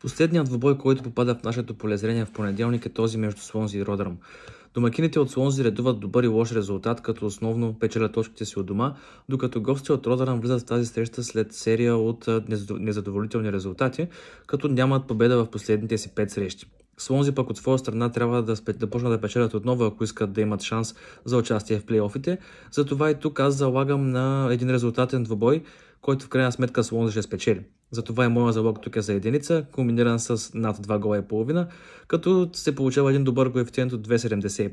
Последният двубой, който попада в нашето полезрение в понеделник е този между Слонзи и Родърм. Домакините от Слонзи редуват добър и лош резултат, като основно печелят точките си от дома, докато гости от Родърм влизат в тази среща след серия от незадоволителни резултати, като нямат победа в последните си 5 срещи. Слонзи пък от своя страна трябва да, спе, да почнат да печелят отново, ако искат да имат шанс за участие в плейофите. Затова и тук аз залагам на един резултатен двобой, който в крайна сметка Слонзи ще спечели. Затова и моя залог тук е за единица, комбиниран с над 2 гола и половина, като се получава един добър коефициент от 2,75.